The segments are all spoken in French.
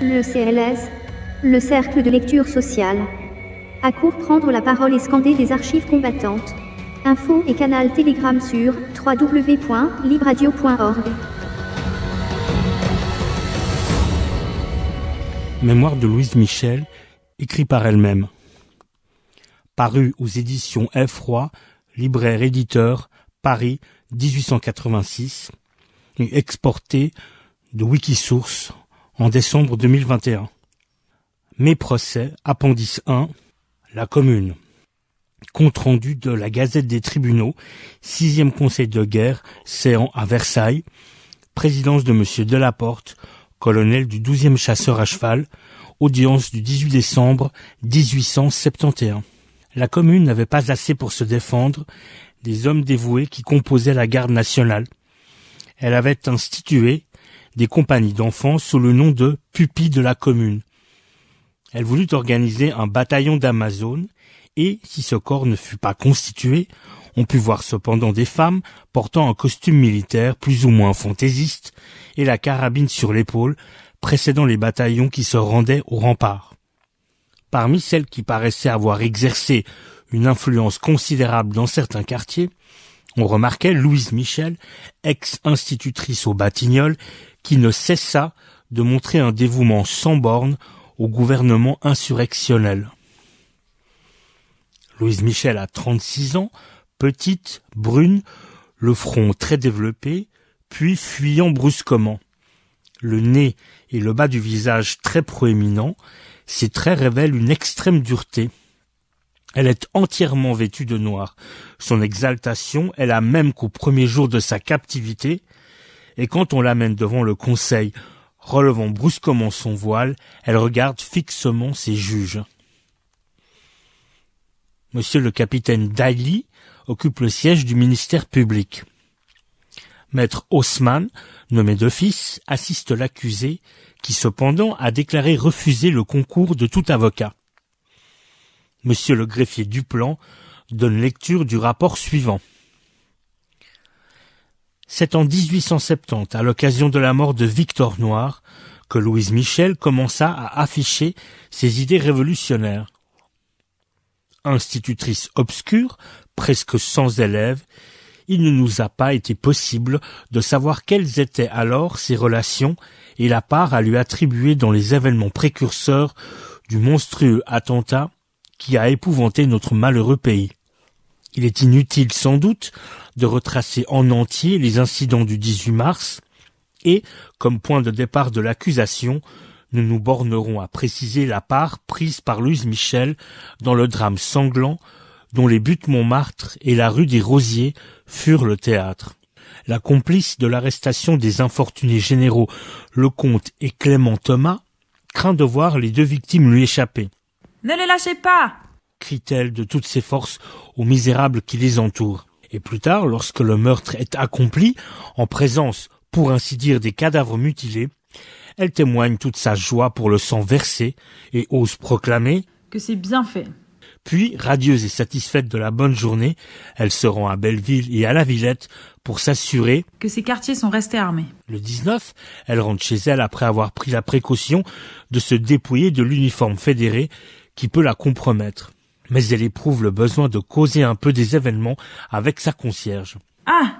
le CLS, le cercle de lecture sociale. À court prendre la parole et scander des archives combattantes. Info et canal Telegram sur www.libradio.org. Mémoire de Louise Michel, écrite par elle-même. Parue aux éditions Froid, libraire éditeur, Paris 1886, exporté de Wikisource en décembre 2021. Mes procès, appendice 1, la commune. Compte rendu de la Gazette des tribunaux, sixième conseil de guerre, séant à Versailles, présidence de M. Delaporte, colonel du 12e chasseur à cheval, audience du 18 décembre 1871. La commune n'avait pas assez pour se défendre des hommes dévoués qui composaient la garde nationale. Elle avait institué des compagnies d'enfants sous le nom de pupilles de la commune. Elle voulut organiser un bataillon d'Amazones et, si ce corps ne fut pas constitué, on put voir cependant des femmes portant un costume militaire plus ou moins fantaisiste et la carabine sur l'épaule, précédant les bataillons qui se rendaient au remparts. Parmi celles qui paraissaient avoir exercé une influence considérable dans certains quartiers, on remarquait Louise Michel, ex-institutrice au Batignolles, qui ne cessa de montrer un dévouement sans bornes au gouvernement insurrectionnel. Louise Michel a 36 ans, petite, brune, le front très développé, puis fuyant brusquement. Le nez et le bas du visage très proéminents, ses traits révèlent une extrême dureté. Elle est entièrement vêtue de noir. Son exaltation est la même qu'au premier jour de sa captivité, et quand on l'amène devant le conseil, relevant brusquement son voile, elle regarde fixement ses juges. Monsieur le capitaine Daly occupe le siège du ministère public. Maître Haussmann, nommé d'office, assiste l'accusé, qui cependant a déclaré refuser le concours de tout avocat. Monsieur le greffier Duplan donne lecture du rapport suivant. C'est en 1870, à l'occasion de la mort de Victor Noir, que Louise Michel commença à afficher ses idées révolutionnaires. Institutrice obscure, presque sans élèves, il ne nous a pas été possible de savoir quelles étaient alors ses relations et la part à lui attribuer dans les événements précurseurs du monstrueux attentat qui a épouvanté notre malheureux pays. Il est inutile sans doute de retracer en entier les incidents du 18 mars, et, comme point de départ de l'accusation, nous nous bornerons à préciser la part prise par Louise Michel dans le drame sanglant dont les buttes Montmartre et la rue des Rosiers furent le théâtre. La complice de l'arrestation des infortunés généraux Lecomte et Clément Thomas craint de voir les deux victimes lui échapper. Ne les lâchez pas crie-t-elle de toutes ses forces aux misérables qui les entourent. Et plus tard, lorsque le meurtre est accompli, en présence, pour ainsi dire, des cadavres mutilés, elle témoigne toute sa joie pour le sang versé et ose proclamer que c'est bien fait. Puis, radieuse et satisfaite de la bonne journée, elle se rend à Belleville et à la Villette pour s'assurer que ses quartiers sont restés armés. Le 19, elle rentre chez elle après avoir pris la précaution de se dépouiller de l'uniforme fédéré qui peut la compromettre mais elle éprouve le besoin de causer un peu des événements avec sa concierge. Ah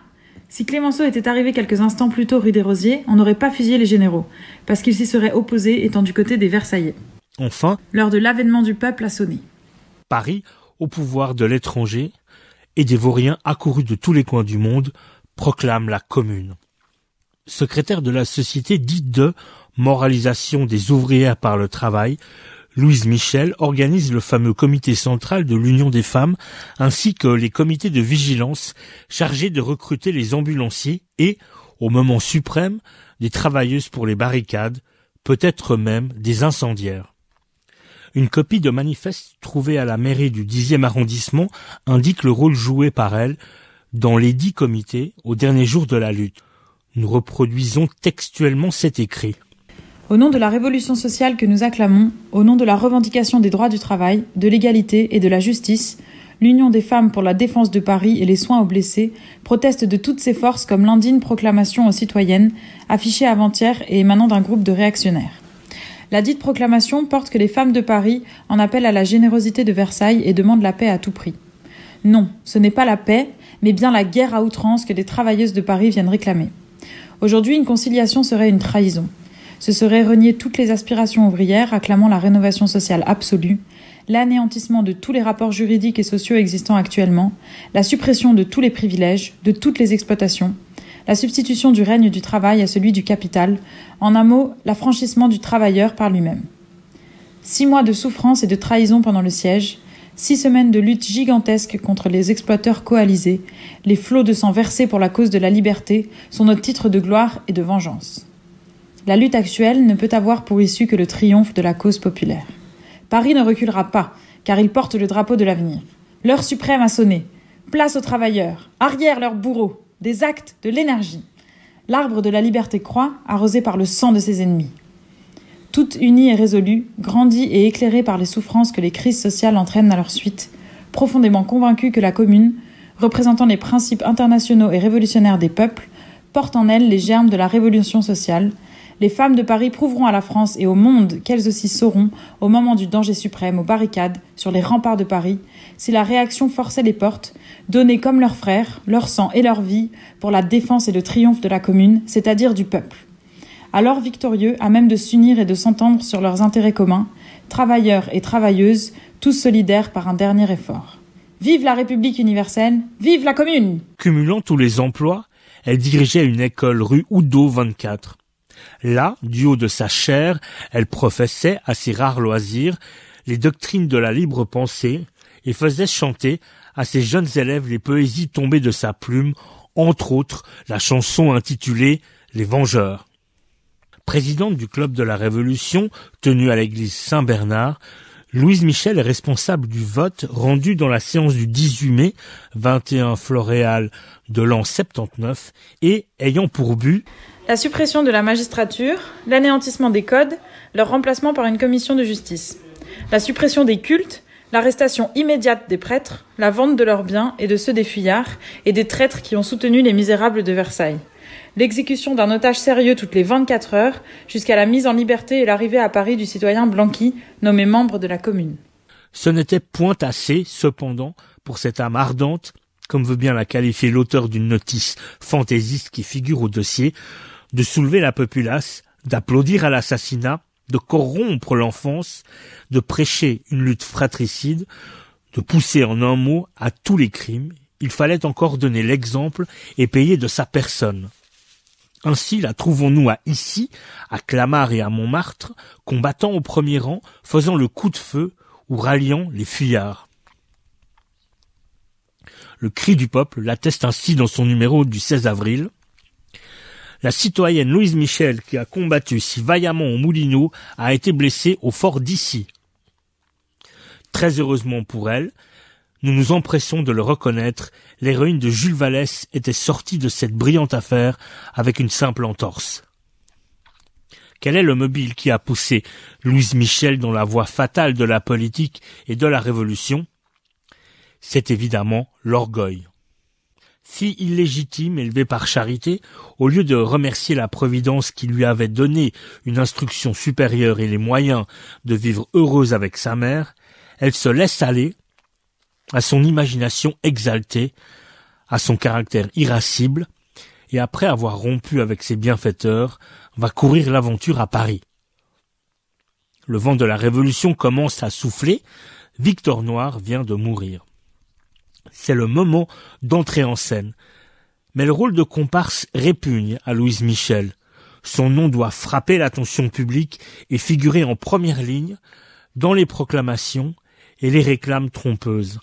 Si Clémenceau était arrivé quelques instants plus tôt rue des Rosiers, on n'aurait pas fusillé les généraux, parce qu'ils s'y seraient opposés étant du côté des Versaillais. Enfin, l'heure de l'avènement du peuple a sonné. Paris, au pouvoir de l'étranger, et des Vauriens accourus de tous les coins du monde, proclament la commune. Secrétaire de la société dite de moralisation des ouvrières par le travail, Louise Michel organise le fameux comité central de l'Union des femmes, ainsi que les comités de vigilance chargés de recruter les ambulanciers et, au moment suprême, des travailleuses pour les barricades, peut-être même des incendiaires. Une copie de manifeste trouvée à la mairie du 10e arrondissement indique le rôle joué par elle dans les dix comités au dernier jour de la lutte. Nous reproduisons textuellement cet écrit. Au nom de la révolution sociale que nous acclamons, au nom de la revendication des droits du travail, de l'égalité et de la justice, l'Union des femmes pour la défense de Paris et les soins aux blessés proteste de toutes ses forces comme l'indigne proclamation aux citoyennes, affichée avant-hier et émanant d'un groupe de réactionnaires. La dite proclamation porte que les femmes de Paris en appellent à la générosité de Versailles et demandent la paix à tout prix. Non, ce n'est pas la paix, mais bien la guerre à outrance que les travailleuses de Paris viennent réclamer. Aujourd'hui, une conciliation serait une trahison. Ce serait renier toutes les aspirations ouvrières acclamant la rénovation sociale absolue, l'anéantissement de tous les rapports juridiques et sociaux existants actuellement, la suppression de tous les privilèges, de toutes les exploitations, la substitution du règne du travail à celui du capital, en un mot, l'affranchissement du travailleur par lui-même. Six mois de souffrance et de trahison pendant le siège, six semaines de lutte gigantesque contre les exploiteurs coalisés, les flots de sang versés pour la cause de la liberté sont notre titre de gloire et de vengeance. La lutte actuelle ne peut avoir pour issue que le triomphe de la cause populaire. Paris ne reculera pas, car il porte le drapeau de l'avenir. L'heure suprême a sonné. Place aux travailleurs, arrière leurs bourreaux, des actes, de l'énergie. L'arbre de la liberté croît, arrosé par le sang de ses ennemis. Toute unie et résolue, grandie et éclairée par les souffrances que les crises sociales entraînent à leur suite, profondément convaincue que la commune, représentant les principes internationaux et révolutionnaires des peuples, porte en elle les germes de la révolution sociale, les femmes de Paris prouveront à la France et au monde qu'elles aussi sauront, au moment du danger suprême, aux barricades, sur les remparts de Paris, si la réaction forçait les portes, donner comme leurs frères, leur sang et leur vie pour la défense et le triomphe de la commune, c'est-à-dire du peuple. Alors victorieux, à même de s'unir et de s'entendre sur leurs intérêts communs, travailleurs et travailleuses, tous solidaires par un dernier effort. Vive la République universelle, vive la commune Cumulant tous les emplois, elle dirigeait une école rue Oudot 24. Là, du haut de sa chair, elle professait, à ses rares loisirs, les doctrines de la libre pensée et faisait chanter à ses jeunes élèves les poésies tombées de sa plume, entre autres la chanson intitulée Les Vengeurs. Présidente du Club de la Révolution, tenue à l'église Saint-Bernard, Louise Michel est responsable du vote rendu dans la séance du 18 mai, 21 floréal de l'an 79, et ayant pour but la suppression de la magistrature, l'anéantissement des codes, leur remplacement par une commission de justice, la suppression des cultes, l'arrestation immédiate des prêtres, la vente de leurs biens et de ceux des fuyards et des traîtres qui ont soutenu les misérables de Versailles l'exécution d'un otage sérieux toutes les 24 heures, jusqu'à la mise en liberté et l'arrivée à Paris du citoyen Blanqui, nommé membre de la commune. Ce n'était point assez, cependant, pour cette âme ardente, comme veut bien la qualifier l'auteur d'une notice fantaisiste qui figure au dossier, de soulever la populace, d'applaudir à l'assassinat, de corrompre l'enfance, de prêcher une lutte fratricide, de pousser en un mot à tous les crimes, il fallait encore donner l'exemple et payer de sa personne. Ainsi la trouvons-nous à Issy, à Clamart et à Montmartre, combattant au premier rang, faisant le coup de feu ou ralliant les fuyards. Le cri du peuple l'atteste ainsi dans son numéro du 16 avril. La citoyenne Louise Michel, qui a combattu si vaillamment au Moulineau, a été blessée au fort d'Issy. Très heureusement pour elle, nous nous empressons de le reconnaître, l'héroïne de Jules Vallès était sortie de cette brillante affaire avec une simple entorse. Quel est le mobile qui a poussé Louise Michel dans la voie fatale de la politique et de la révolution C'est évidemment l'orgueil. Si illégitime, élevée par charité, au lieu de remercier la Providence qui lui avait donné une instruction supérieure et les moyens de vivre heureuse avec sa mère, elle se laisse aller à son imagination exaltée, à son caractère irascible, et après avoir rompu avec ses bienfaiteurs, va courir l'aventure à Paris. Le vent de la Révolution commence à souffler, Victor Noir vient de mourir. C'est le moment d'entrer en scène. Mais le rôle de comparse répugne à Louise Michel. Son nom doit frapper l'attention publique et figurer en première ligne dans les proclamations et les réclames trompeuses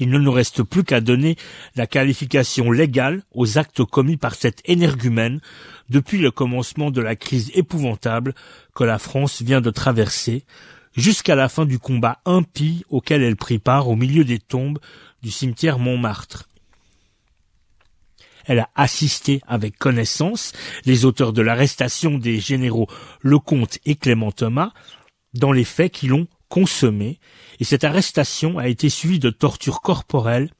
il ne nous reste plus qu'à donner la qualification légale aux actes commis par cette énergumène depuis le commencement de la crise épouvantable que la France vient de traverser, jusqu'à la fin du combat impie auquel elle prit part au milieu des tombes du cimetière Montmartre. Elle a assisté avec connaissance les auteurs de l'arrestation des généraux Lecomte et Clément Thomas dans les faits qui l'ont consommé, et cette arrestation a été suivie de tortures corporelles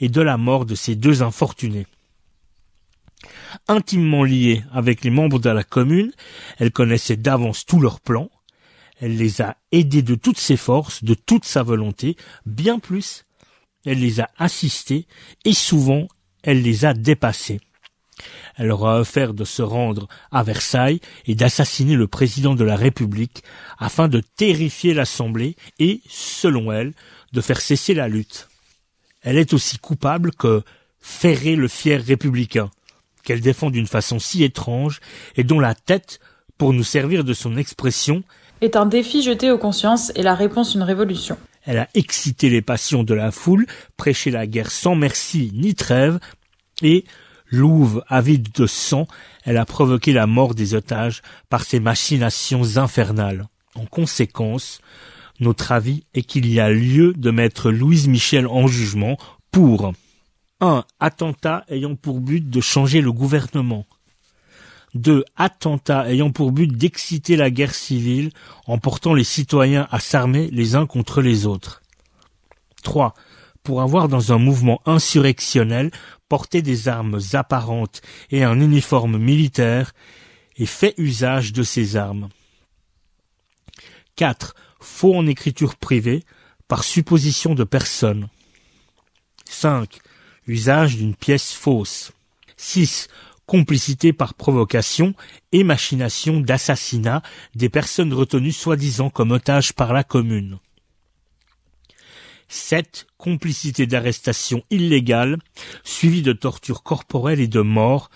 et de la mort de ces deux infortunés. Intimement liée avec les membres de la commune, elle connaissait d'avance tous leurs plans, elle les a aidés de toutes ses forces, de toute sa volonté, bien plus, elle les a assistés, et souvent elle les a dépassés. Elle aura offert de se rendre à Versailles et d'assassiner le président de la République afin de terrifier l'Assemblée et, selon elle, de faire cesser la lutte. Elle est aussi coupable que ferrer le fier républicain, qu'elle défend d'une façon si étrange et dont la tête, pour nous servir de son expression, est un défi jeté aux consciences et la réponse une révolution. Elle a excité les passions de la foule, prêché la guerre sans merci ni trêve, et, Louve, avide de sang, elle a provoqué la mort des otages par ses machinations infernales. En conséquence, notre avis est qu'il y a lieu de mettre Louise Michel en jugement pour 1. Attentat ayant pour but de changer le gouvernement. 2. Attentat ayant pour but d'exciter la guerre civile en portant les citoyens à s'armer les uns contre les autres. 3 pour avoir dans un mouvement insurrectionnel porté des armes apparentes et un uniforme militaire, et fait usage de ces armes. 4. Faux en écriture privée, par supposition de personne. 5. Usage d'une pièce fausse. 6. Complicité par provocation et machination d'assassinat des personnes retenues soi-disant comme otages par la commune. 7 complicité d'arrestation illégale, suivie de tortures corporelles et de mort,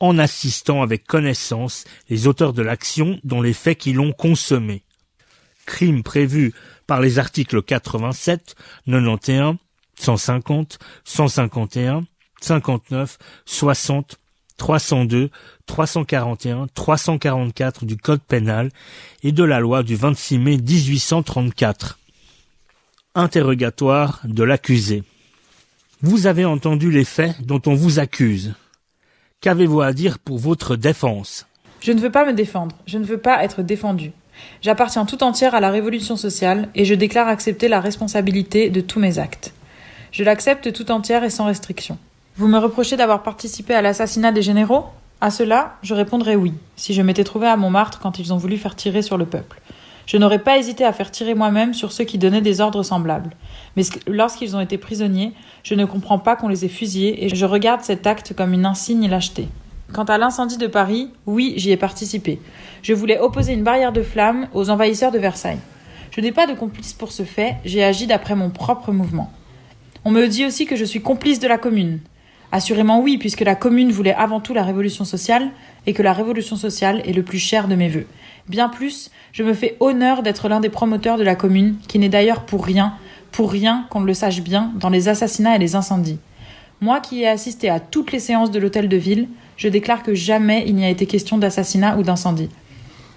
en assistant avec connaissance les auteurs de l'action dont les faits qui l'ont consommé. Crime prévus par les articles 87, 91, 150, 151, 59, 60, 302, 341, 344 du Code pénal et de la loi du 26 mai 1834. Interrogatoire de l'accusé. Vous avez entendu les faits dont on vous accuse. Qu'avez-vous à dire pour votre défense Je ne veux pas me défendre, je ne veux pas être défendu. J'appartiens tout entière à la révolution sociale et je déclare accepter la responsabilité de tous mes actes. Je l'accepte tout entière et sans restriction. Vous me reprochez d'avoir participé à l'assassinat des généraux À cela, je répondrai oui, si je m'étais trouvé à Montmartre quand ils ont voulu faire tirer sur le peuple. Je n'aurais pas hésité à faire tirer moi-même sur ceux qui donnaient des ordres semblables. Mais lorsqu'ils ont été prisonniers, je ne comprends pas qu'on les ait fusillés et je regarde cet acte comme une insigne lâcheté. Quant à l'incendie de Paris, oui, j'y ai participé. Je voulais opposer une barrière de flammes aux envahisseurs de Versailles. Je n'ai pas de complice pour ce fait, j'ai agi d'après mon propre mouvement. On me dit aussi que je suis complice de la commune. Assurément oui, puisque la commune voulait avant tout la révolution sociale et que la révolution sociale est le plus cher de mes vœux. Bien plus, je me fais honneur d'être l'un des promoteurs de la commune, qui n'est d'ailleurs pour rien, pour rien qu'on le sache bien, dans les assassinats et les incendies. Moi qui ai assisté à toutes les séances de l'hôtel de ville, je déclare que jamais il n'y a été question d'assassinat ou d'incendie.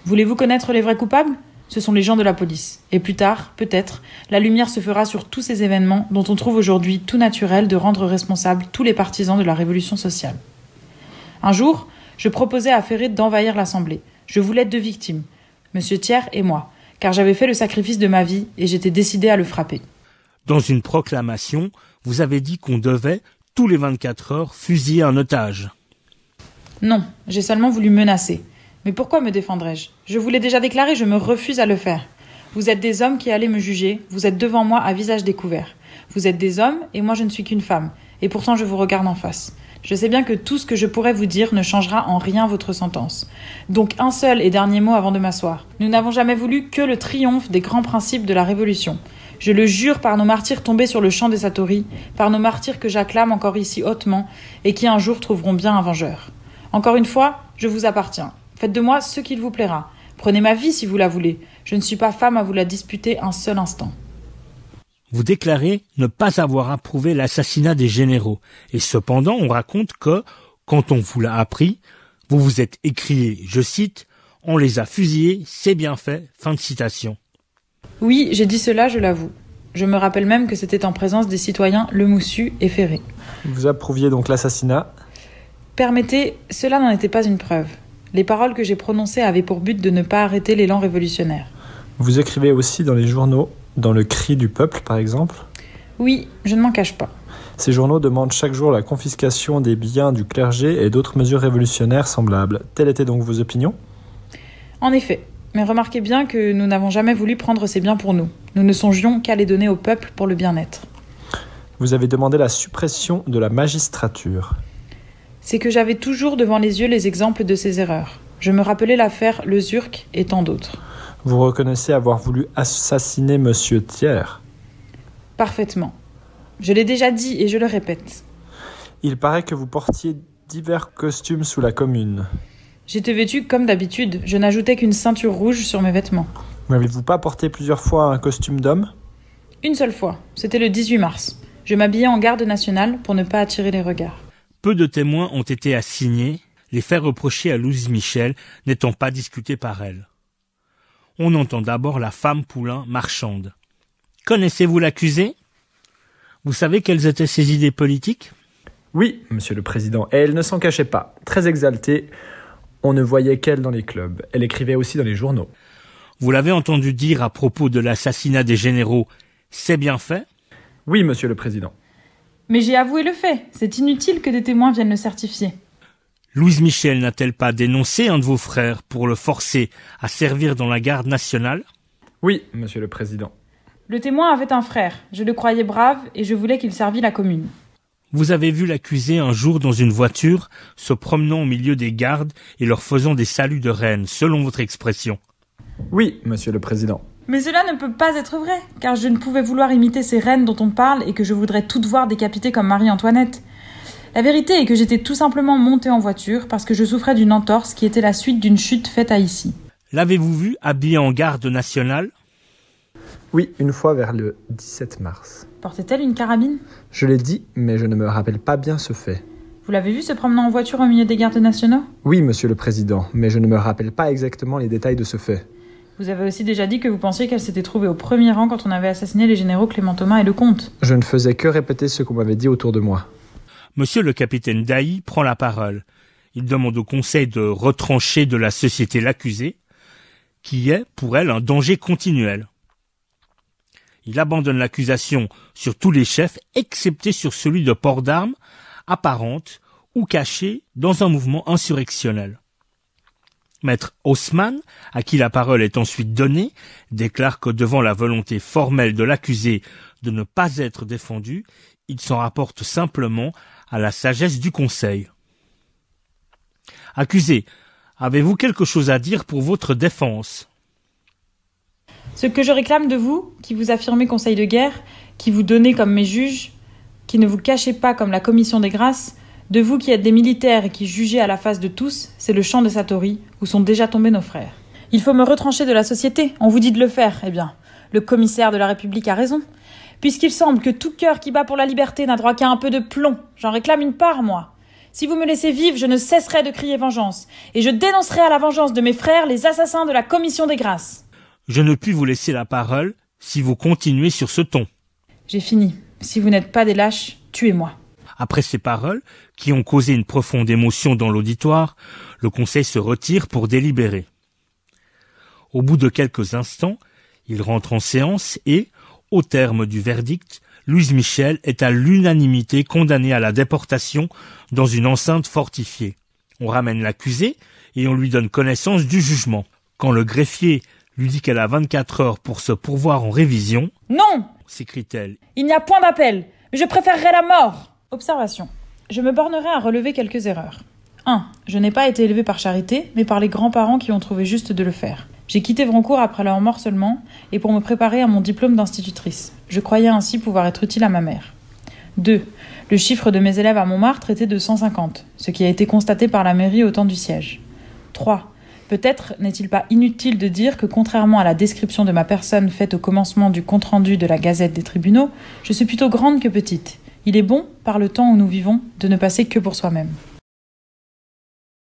Voulez-vous connaître les vrais coupables ce sont les gens de la police. Et plus tard, peut-être, la lumière se fera sur tous ces événements dont on trouve aujourd'hui tout naturel de rendre responsables tous les partisans de la révolution sociale. Un jour, je proposais à Ferré d'envahir l'Assemblée. Je voulais deux victimes, Monsieur Thiers et moi, car j'avais fait le sacrifice de ma vie et j'étais décidé à le frapper. Dans une proclamation, vous avez dit qu'on devait, tous les 24 heures, fusiller un otage. Non, j'ai seulement voulu menacer. Mais pourquoi me défendrais-je Je vous l'ai déjà déclaré, je me refuse à le faire. Vous êtes des hommes qui allez me juger, vous êtes devant moi à visage découvert. Vous êtes des hommes et moi je ne suis qu'une femme, et pourtant je vous regarde en face. Je sais bien que tout ce que je pourrais vous dire ne changera en rien votre sentence. Donc un seul et dernier mot avant de m'asseoir. Nous n'avons jamais voulu que le triomphe des grands principes de la Révolution. Je le jure par nos martyrs tombés sur le champ des Satori, par nos martyrs que j'acclame encore ici hautement, et qui un jour trouveront bien un vengeur. Encore une fois, je vous appartiens. Faites de moi ce qu'il vous plaira. Prenez ma vie si vous la voulez. Je ne suis pas femme à vous la disputer un seul instant. Vous déclarez ne pas avoir approuvé l'assassinat des généraux, et cependant on raconte que, quand on vous l'a appris, vous vous êtes écrié, je cite, on les a fusillés, c'est bien fait, fin de citation. Oui, j'ai dit cela, je l'avoue. Je me rappelle même que c'était en présence des citoyens Le Moussu et Ferré. Vous approuviez donc l'assassinat Permettez, cela n'en était pas une preuve. Les paroles que j'ai prononcées avaient pour but de ne pas arrêter l'élan révolutionnaire. Vous écrivez aussi dans les journaux, dans le cri du peuple par exemple Oui, je ne m'en cache pas. Ces journaux demandent chaque jour la confiscation des biens du clergé et d'autres mesures révolutionnaires semblables. Telles étaient donc vos opinions En effet, mais remarquez bien que nous n'avons jamais voulu prendre ces biens pour nous. Nous ne songions qu'à les donner au peuple pour le bien-être. Vous avez demandé la suppression de la magistrature c'est que j'avais toujours devant les yeux les exemples de ces erreurs. Je me rappelais l'affaire Le Zurk et tant d'autres. Vous reconnaissez avoir voulu assassiner Monsieur Thiers Parfaitement. Je l'ai déjà dit et je le répète. Il paraît que vous portiez divers costumes sous la commune. J'étais vêtu comme d'habitude, je n'ajoutais qu'une ceinture rouge sur mes vêtements. N'avez-vous pas porté plusieurs fois un costume d'homme Une seule fois, c'était le 18 mars. Je m'habillais en garde nationale pour ne pas attirer les regards. Peu de témoins ont été assignés, les faits reprochés à Louise Michel n'étant pas discutés par elle. On entend d'abord la femme Poulain marchande. Connaissez-vous l'accusée Vous savez quelles étaient ses idées politiques Oui, monsieur le président, et elle ne s'en cachait pas. Très exaltée, on ne voyait qu'elle dans les clubs. Elle écrivait aussi dans les journaux. Vous l'avez entendu dire à propos de l'assassinat des généraux, c'est bien fait Oui, monsieur le président. Mais j'ai avoué le fait. C'est inutile que des témoins viennent le certifier. Louise Michel n'a-t-elle pas dénoncé un de vos frères pour le forcer à servir dans la garde nationale Oui, monsieur le président. Le témoin avait un frère. Je le croyais brave et je voulais qu'il servît la commune. Vous avez vu l'accusé un jour dans une voiture, se promenant au milieu des gardes et leur faisant des saluts de reine, selon votre expression. Oui, monsieur le président. Mais cela ne peut pas être vrai, car je ne pouvais vouloir imiter ces reines dont on parle et que je voudrais toutes voir décapitées comme Marie-Antoinette. La vérité est que j'étais tout simplement montée en voiture parce que je souffrais d'une entorse qui était la suite d'une chute faite à ici. L'avez-vous vu habillée en garde nationale Oui, une fois vers le 17 mars. Portait-elle une carabine Je l'ai dit, mais je ne me rappelle pas bien ce fait. Vous l'avez vu se promenant en voiture au milieu des gardes nationaux Oui, monsieur le président, mais je ne me rappelle pas exactement les détails de ce fait. Vous avez aussi déjà dit que vous pensiez qu'elle s'était trouvée au premier rang quand on avait assassiné les généraux Clément Thomas et le comte. Je ne faisais que répéter ce qu'on m'avait dit autour de moi. Monsieur le capitaine Dailly prend la parole. Il demande au conseil de retrancher de la société l'accusé, qui est pour elle un danger continuel. Il abandonne l'accusation sur tous les chefs, excepté sur celui de port d'armes, apparente ou cachée dans un mouvement insurrectionnel. Maître Haussmann, à qui la parole est ensuite donnée, déclare que devant la volonté formelle de l'accusé de ne pas être défendu, il s'en rapporte simplement à la sagesse du Conseil. Accusé, avez-vous quelque chose à dire pour votre défense Ce que je réclame de vous, qui vous affirmez Conseil de guerre, qui vous donnez comme mes juges, qui ne vous cachez pas comme la Commission des grâces, de vous qui êtes des militaires et qui jugez à la face de tous, c'est le champ de Satori, où sont déjà tombés nos frères. Il faut me retrancher de la société, on vous dit de le faire, eh bien. Le commissaire de la République a raison. Puisqu'il semble que tout cœur qui bat pour la liberté n'a droit qu'à un peu de plomb, j'en réclame une part, moi. Si vous me laissez vivre, je ne cesserai de crier vengeance, et je dénoncerai à la vengeance de mes frères les assassins de la Commission des Grâces. Je ne puis vous laisser la parole si vous continuez sur ce ton. J'ai fini. Si vous n'êtes pas des lâches, tuez-moi. Après ces paroles, qui ont causé une profonde émotion dans l'auditoire, le Conseil se retire pour délibérer. Au bout de quelques instants, il rentre en séance et, au terme du verdict, Louise Michel est à l'unanimité condamnée à la déportation dans une enceinte fortifiée. On ramène l'accusé et on lui donne connaissance du jugement. Quand le greffier lui dit qu'elle a 24 heures pour se pourvoir en révision. Non s'écrie-t-elle. Il n'y a point d'appel. Je préférerais la mort. Observation. Je me bornerai à relever quelques erreurs. 1. Je n'ai pas été élevée par charité, mais par les grands-parents qui ont trouvé juste de le faire. J'ai quitté Vrancourt après leur mort seulement, et pour me préparer à mon diplôme d'institutrice. Je croyais ainsi pouvoir être utile à ma mère. 2. Le chiffre de mes élèves à Montmartre était de 150, ce qui a été constaté par la mairie au temps du siège. 3. Peut-être n'est-il pas inutile de dire que, contrairement à la description de ma personne faite au commencement du compte-rendu de la Gazette des tribunaux, je suis plutôt grande que petite. Il est bon, par le temps où nous vivons, de ne passer que pour soi-même.